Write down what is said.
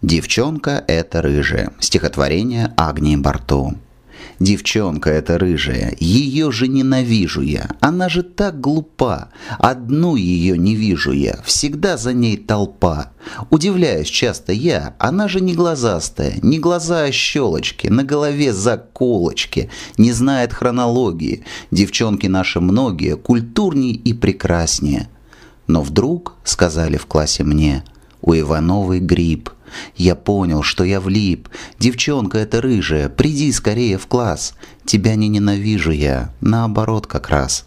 «Девчонка – это рыжая» – стихотворение Агнии Барто. Девчонка эта рыжая, ее же ненавижу я, она же так глупа, одну ее не вижу я, всегда за ней толпа. Удивляюсь часто я, она же не глазастая, не глаза, а щелочки, на голове заколочки, не знает хронологии, девчонки наши многие, культурней и прекраснее. Но вдруг, сказали в классе мне, у Ивановой грипп, я понял, что я влип. Девчонка эта рыжая, приди скорее в класс. Тебя не ненавижу я, наоборот как раз.